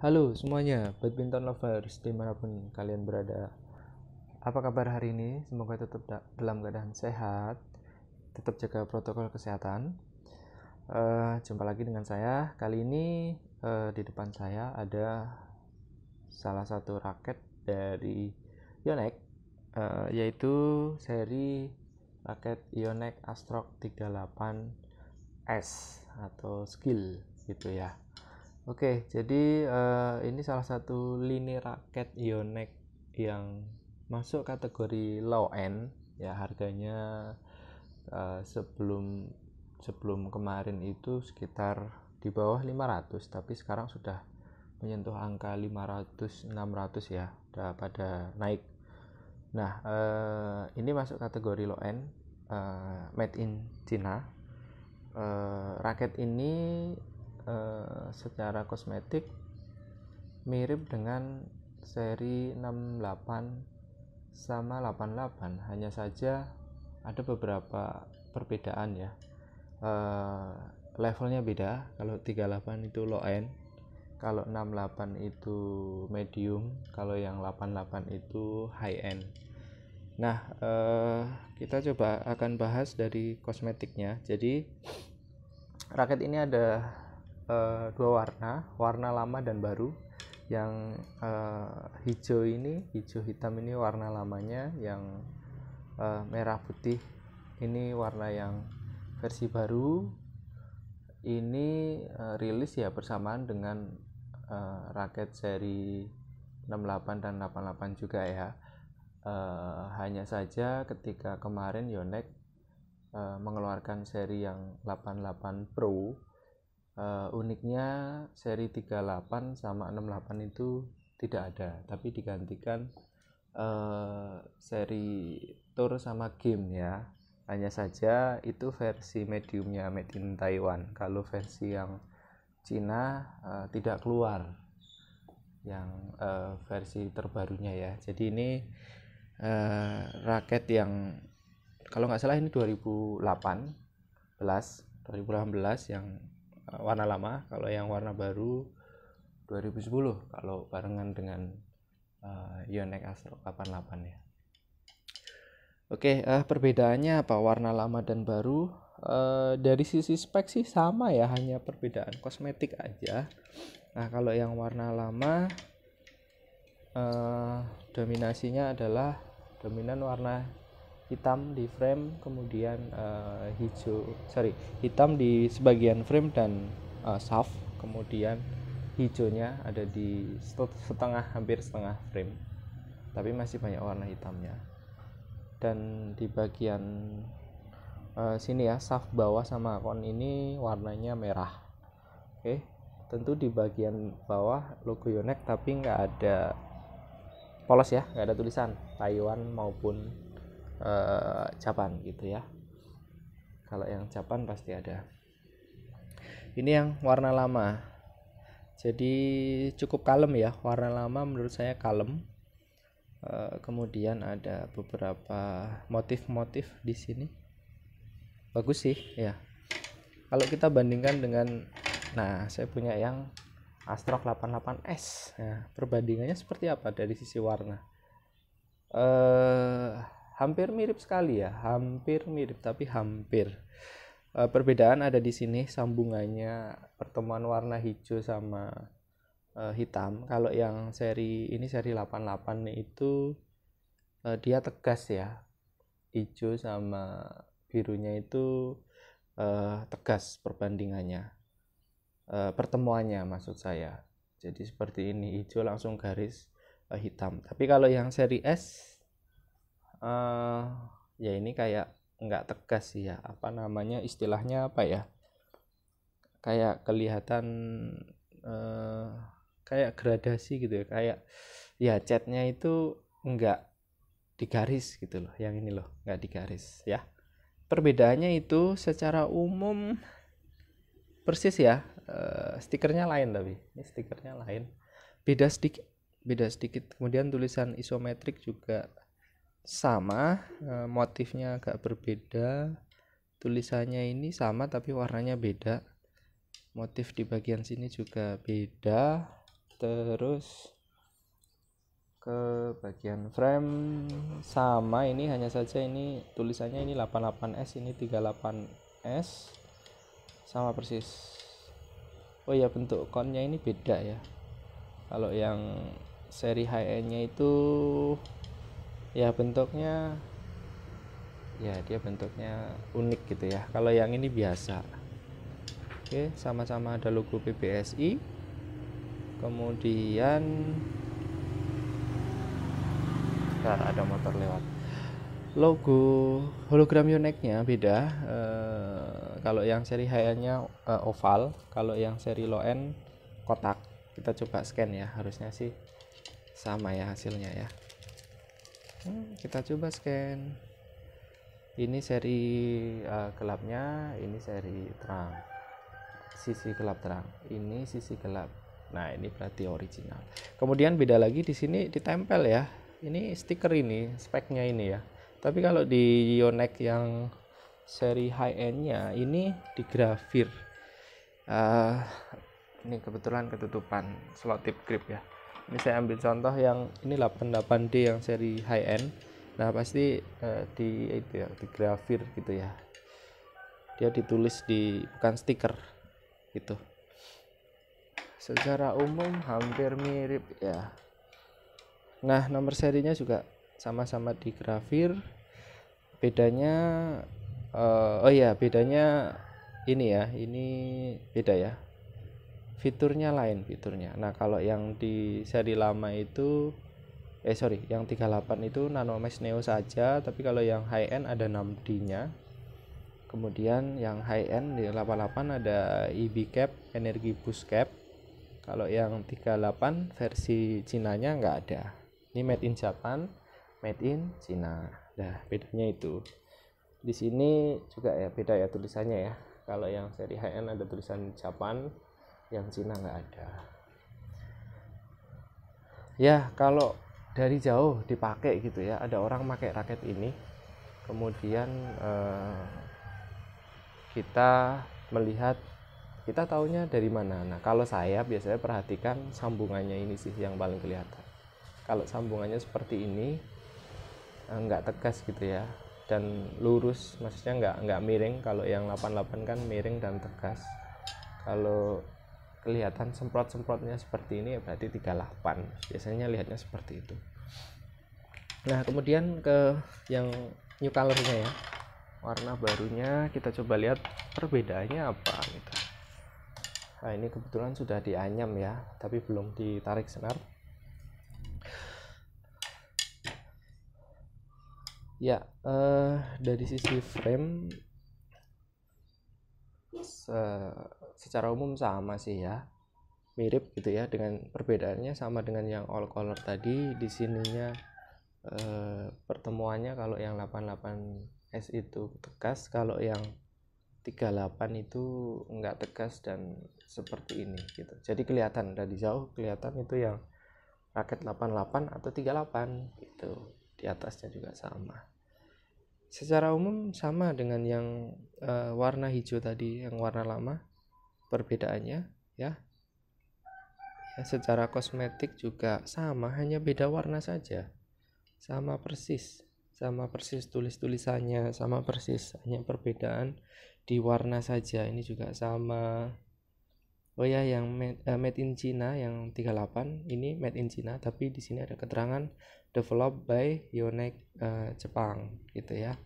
Halo semuanya, badminton lovers dimanapun kalian berada. Apa kabar hari ini? Semoga tetap dalam keadaan sehat, tetap jaga protokol kesehatan. Uh, jumpa lagi dengan saya. Kali ini uh, di depan saya ada salah satu raket dari Yonex, uh, yaitu seri raket Yonex Astrok 38S atau Skill gitu ya Oke, jadi uh, ini salah satu lini raket Yonex yang masuk kategori low end ya harganya uh, sebelum sebelum kemarin itu sekitar di bawah 500 tapi sekarang sudah menyentuh angka 500 600 ya udah pada naik. Nah, uh, ini masuk kategori low end uh, made in China. Uh, raket ini e, secara kosmetik mirip dengan seri 68 sama 88 hanya saja ada beberapa perbedaan ya e, levelnya beda kalau 38 itu low end kalau 68 itu medium kalau yang 88 itu high end nah eh, kita coba akan bahas dari kosmetiknya jadi raket ini ada uh, dua warna, warna lama dan baru. Yang uh, hijau ini, hijau hitam ini warna lamanya, yang uh, merah putih ini warna yang versi baru. Ini uh, rilis ya bersamaan dengan uh, raket seri 68 dan 88 juga ya. Uh, hanya saja ketika kemarin Yonex uh, mengeluarkan seri yang 88 Pro uh, uniknya seri 38 sama 68 itu tidak ada tapi digantikan uh, seri tour sama game ya hanya saja itu versi mediumnya made in Taiwan kalau versi yang Cina uh, tidak keluar yang uh, versi terbarunya ya jadi ini uh, raket yang kalau nggak salah ini 2018 belas 2018 yang Eh, warna lama kalau yang warna baru 2010 kalau barengan dengan uh, eh, Yonex Astro 88 ya Oke, uh, perbedaannya apa warna lama dan baru? Uh, dari sisi spek sih sama ya, hanya perbedaan kosmetik aja. Nah, kalau yang warna lama uh, dominasinya adalah dominan warna hitam di frame kemudian uh, hijau sorry hitam di sebagian frame dan uh, eh, shaft kemudian hijaunya ada di setengah hampir setengah frame tapi masih banyak warna hitamnya dan di bagian uh, sini ya shaft bawah sama kon ini warnanya merah oke okay. tentu di bagian bawah logo Yonex tapi nggak ada polos ya nggak ada tulisan Taiwan maupun uh, Japan gitu ya kalau yang Japan pasti ada ini yang warna lama jadi cukup kalem ya warna lama menurut saya kalem uh, kemudian ada beberapa motif-motif di sini bagus sih ya kalau kita bandingkan dengan nah saya punya yang Astrok 88S ya, perbandingannya seperti apa dari sisi warna eh uh, hampir mirip sekali ya hampir mirip tapi hampir e, perbedaan ada di sini sambungannya pertemuan warna hijau sama e, hitam kalau yang seri ini seri 88 itu e, dia tegas ya hijau sama birunya itu e, tegas perbandingannya e, pertemuannya maksud saya jadi seperti ini hijau langsung garis hitam tapi kalau yang seri S uh, ya ini kayak nggak tegas sih ya apa namanya istilahnya apa ya kayak kelihatan uh, kayak gradasi gitu ya kayak ya catnya itu nggak digaris gitu loh yang ini loh nggak digaris ya perbedaannya itu secara umum persis ya uh, stikernya lain tapi ini stikernya lain beda sedikit beda sedikit kemudian tulisan isometrik juga sama eh, motifnya agak berbeda tulisannya ini sama tapi warnanya beda motif di bagian sini juga beda terus ke bagian frame sama ini hanya saja ini tulisannya ini 88S ini 38S sama persis oh ya bentuk konnya ini beda ya kalau yang seri high end nya itu ya bentuknya ya dia bentuknya unik gitu ya kalau yang ini biasa oke sama-sama ada logo PBSI kemudian Bentar, ada motor lewat logo hologram Yonex-nya beda uh, kalau yang seri Hayanya nya eh, oval kalau yang seri low end kotak kita coba scan ya harusnya sih sama ya hasilnya ya kita coba scan ini seri uh, gelapnya ini seri terang sisi gelap terang ini sisi gelap nah ini berarti original kemudian beda lagi di sini ditempel ya ini stiker ini speknya ini ya tapi kalau di Yonex yang seri high endnya ini digrafir uh, eh, ini kebetulan ketutupan slot tip grip ya ini saya ambil contoh yang ini 88D yang seri high end nah pasti uh, di itu ya di grafir gitu ya dia ditulis di bukan stiker gitu secara umum hampir mirip ya nah nomor serinya juga sama-sama di grafir bedanya uh, oh ya bedanya ini ya ini beda ya fiturnya lain fiturnya nah kalau yang di seri lama itu eh sorry yang 38 itu nano mesh neo saja tapi kalau yang high end ada 6D nya kemudian yang high end di 88 ada EB cap energi boost cap kalau yang 38 versi Cina nya nggak ada ini made in Japan made in Cina nah bedanya itu di sini juga ya beda ya tulisannya ya kalau yang seri high end ada tulisan Japan yang Cina nggak ada ya kalau dari jauh dipakai gitu ya ada orang pakai raket ini kemudian eh, kita melihat kita taunya dari mana nah kalau saya biasanya perhatikan sambungannya ini sih yang paling kelihatan kalau sambungannya seperti ini eh, nggak tegas gitu ya dan lurus maksudnya nggak nggak miring kalau yang 88 kan miring dan tegas kalau kelihatan semprot-semprotnya seperti ini ya berarti 38 biasanya lihatnya seperti itu nah kemudian ke yang new colornya ya warna barunya kita coba lihat perbedaannya apa gitu nah ini kebetulan sudah dianyam ya tapi belum ditarik senar ya eh, dari sisi frame secara umum sama sih ya mirip gitu ya dengan perbedaannya sama dengan yang all color tadi di sininya eh, pertemuannya kalau yang 88S itu tegas kalau yang 38 itu enggak tegas dan seperti ini gitu jadi kelihatan dari jauh kelihatan itu yang raket 88 atau 38 gitu di atasnya juga sama secara umum sama dengan yang uh, warna hijau tadi yang warna lama perbedaannya ya. ya secara kosmetik juga sama hanya beda warna saja sama persis sama persis tulis tulisannya sama persis hanya perbedaan di warna saja ini juga sama oh ya yang made, uh, made in China yang 38 ini made in China tapi di sini ada keterangan developed by Yonex uh, Jepang gitu ya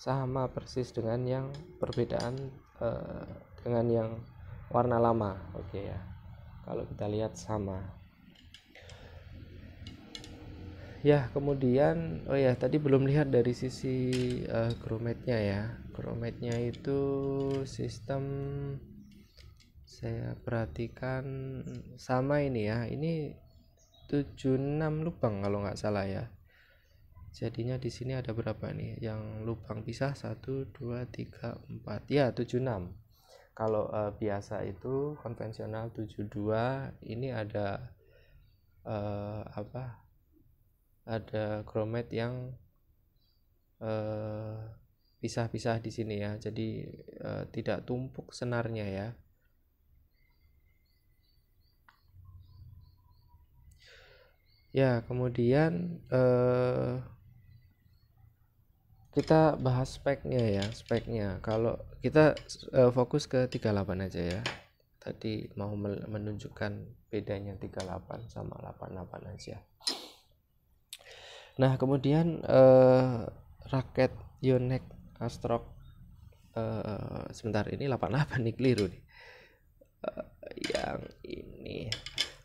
sama persis dengan yang perbedaan uh, dengan yang warna lama oke ya kalau kita lihat sama ya kemudian oh ya tadi belum lihat dari sisi uh, eh, chromatnya ya chromatnya itu sistem saya perhatikan sama ini ya ini 76 lubang kalau nggak salah ya jadinya di sini ada berapa nih yang lubang pisah 1 2 3 4 ya 76 kalau uh, biasa itu konvensional 72 ini ada uh, apa ada gromet yang uh, pisah-pisah di sini ya jadi uh, tidak tumpuk senarnya ya ya kemudian eh, kita bahas speknya ya speknya kalau kita uh, fokus ke 38 aja ya tadi mau menunjukkan bedanya 38 sama 88 aja nah kemudian uh, raket Yonex Astrok uh, sebentar ini 88 nih keliru nih uh, yang ini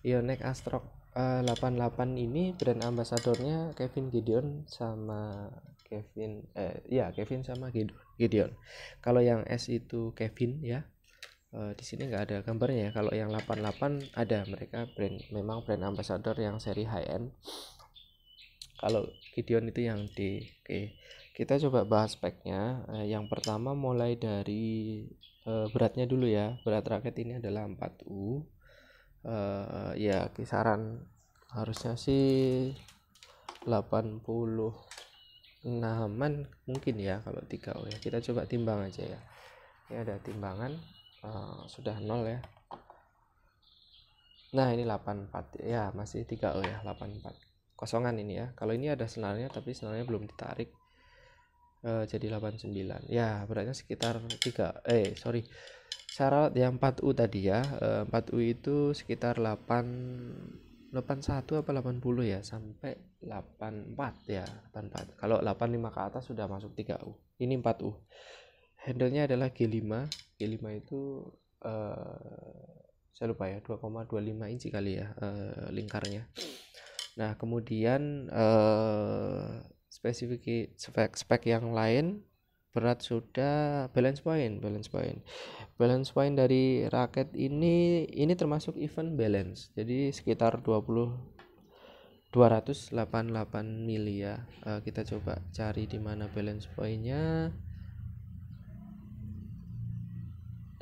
Yonex Astrok uh, 88 ini brand ambasadornya Kevin Gideon sama Kevin eh ya Kevin sama Gideon kalau yang S itu Kevin ya eh, di sini nggak ada gambarnya ya kalau yang 88 ada mereka brand memang brand ambassador yang seri high end kalau Gideon itu yang D oke kita coba bahas speknya eh, yang pertama mulai dari eh, beratnya dulu ya berat raket ini adalah 4U eh, ya kisaran harusnya sih 80 naman mungkin ya kalau 3O ya kita coba timbang aja ya ini ada timbangan uh, sudah nol ya nah ini 84 ya masih 3O ya 84 kosongan ini ya kalau ini ada senarnya tapi senarnya belum ditarik uh, jadi 89 ya beratnya sekitar 3 eh sorry syarat yang 4U tadi ya uh, eh, 4U itu sekitar 8 81 apa 80 ya sampai 84 ya 84 kalau 85 ke atas sudah masuk 3U ini 4U handlenya adalah G5 G5 itu uh, saya lupa ya 2,25 inci kali ya uh, lingkarnya nah kemudian uh, spesifik spek spek yang lain berat sudah balance point balance point balance point dari raket ini ini termasuk event balance jadi sekitar 20 288 mili ya uh, kita coba cari di mana balance pointnya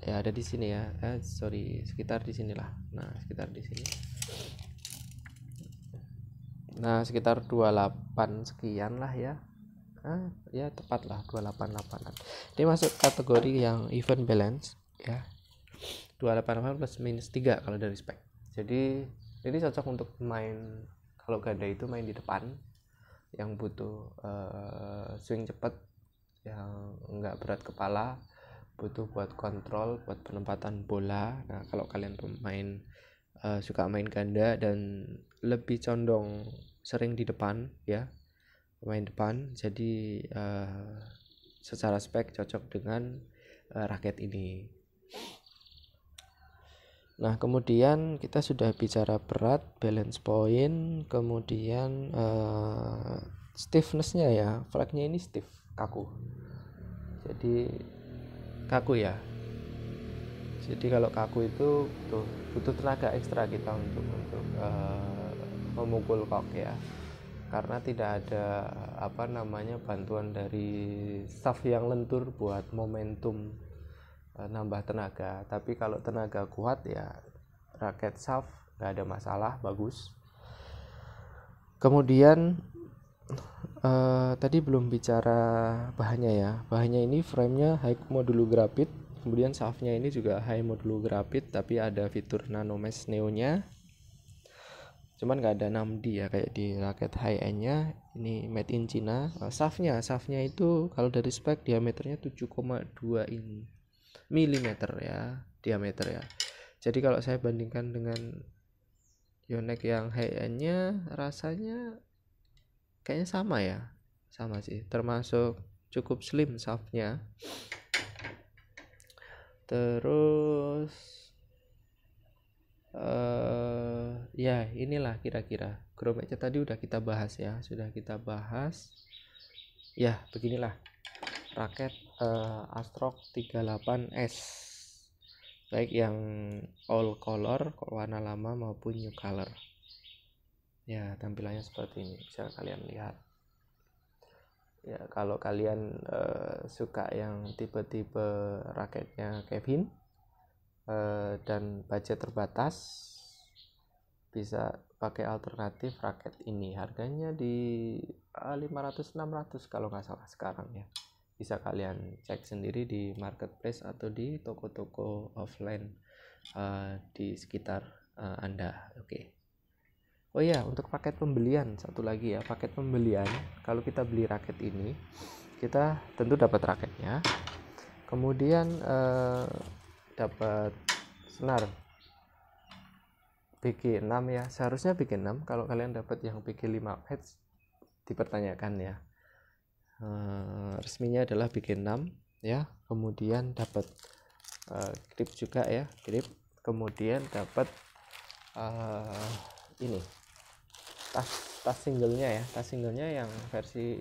ya ada di sini ya eh, sorry sekitar di sinilah nah sekitar di sini nah sekitar 28 sekian lah ya ah, ya tepat lah 288an ini masuk kategori yang even balance ya 288 plus minus 3 kalau dari spek jadi ini cocok untuk main kalau ganda itu main di depan yang butuh uh, swing cepat yang enggak berat kepala butuh buat kontrol buat penempatan bola nah kalau kalian pemain uh, suka main ganda dan lebih condong sering di depan ya pemain depan jadi uh, secara spek cocok dengan uh, raket ini nah kemudian kita sudah bicara berat balance point kemudian uh, stiffnessnya ya flagnya ini stiff kaku jadi kaku ya jadi kalau kaku itu butuh butuh tenaga ekstra kita untuk untuk uh, memukul kok ya karena tidak ada apa namanya bantuan dari staff yang lentur buat momentum e, nambah tenaga tapi kalau tenaga kuat ya raket staff nggak ada masalah bagus kemudian e, tadi belum bicara bahannya ya bahannya ini framenya high modulo grafit kemudian safnya ini juga high modulo grafit tapi ada fitur nanomesh neonya cuman nggak ada 6D ya kayak di raket high end nya ini made in China eh, safnya safnya itu kalau dari spek diameternya 7,2 in milimeter ya diameter ya jadi kalau saya bandingkan dengan Yonex yang high end nya rasanya kayaknya sama ya sama sih termasuk cukup slim shaftnya terus uh, ya inilah kira-kira growmatch tadi udah kita bahas ya sudah kita bahas ya beginilah raket uh, Astrok 38S baik yang all color warna lama maupun new color ya tampilannya seperti ini bisa kalian lihat ya kalau kalian uh, suka yang tipe-tipe raketnya Kevin Eh, dan budget terbatas bisa pakai alternatif raket ini harganya di 500 eh, 600 kalau nggak salah sekarang ya bisa kalian cek sendiri di marketplace atau di toko-toko offline uh, di sekitar uh, anda oke okay. oh ya untuk paket pembelian satu lagi ya paket pembelian kalau kita beli raket ini kita tentu dapat raketnya kemudian uh, dapat senar bg 6 ya seharusnya bg 6 kalau kalian dapat yang bg 5 match dipertanyakan ya uh, resminya adalah bg 6 ya kemudian dapat uh, grip juga ya grip kemudian dapat uh, ini tas tas singlenya ya tas singlenya yang versi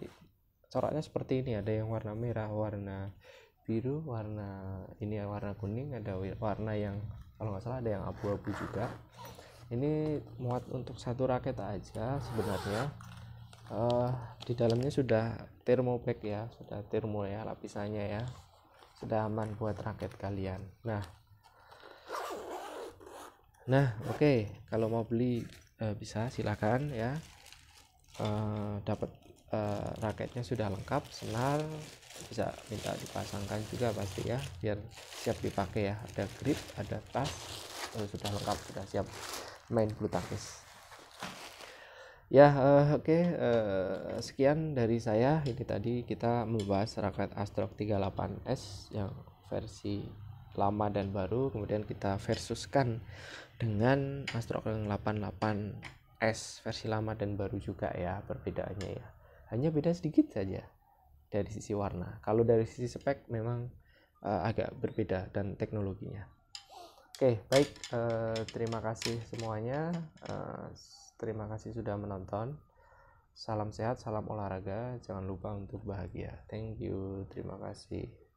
coraknya seperti ini ada yang warna merah warna biru warna ini warna kuning ada warna yang kalau nggak salah ada yang abu-abu juga ini muat untuk satu raket aja sebenarnya uh, di dalamnya sudah pack ya sudah thermo ya lapisannya ya sudah aman buat raket kalian nah nah oke okay. kalau mau beli uh, bisa silakan ya uh, dapat uh, raketnya sudah lengkap senar bisa minta dipasangkan juga pasti ya biar siap dipakai ya ada grip ada tas oh, sudah lengkap sudah siap main bulu tangkis ya uh, oke okay, uh, eh, sekian dari saya ini tadi kita membahas raket Astrok 38S yang versi lama dan baru kemudian kita versuskan dengan Astrok 88S versi lama dan baru juga ya perbedaannya ya hanya beda sedikit saja dari sisi warna. Kalau dari sisi spek memang uh, agak berbeda dan teknologinya. Oke, okay, baik. Uh, terima kasih semuanya. Uh, terima kasih sudah menonton. Salam sehat, salam olahraga. Jangan lupa untuk bahagia. Thank you. Terima kasih.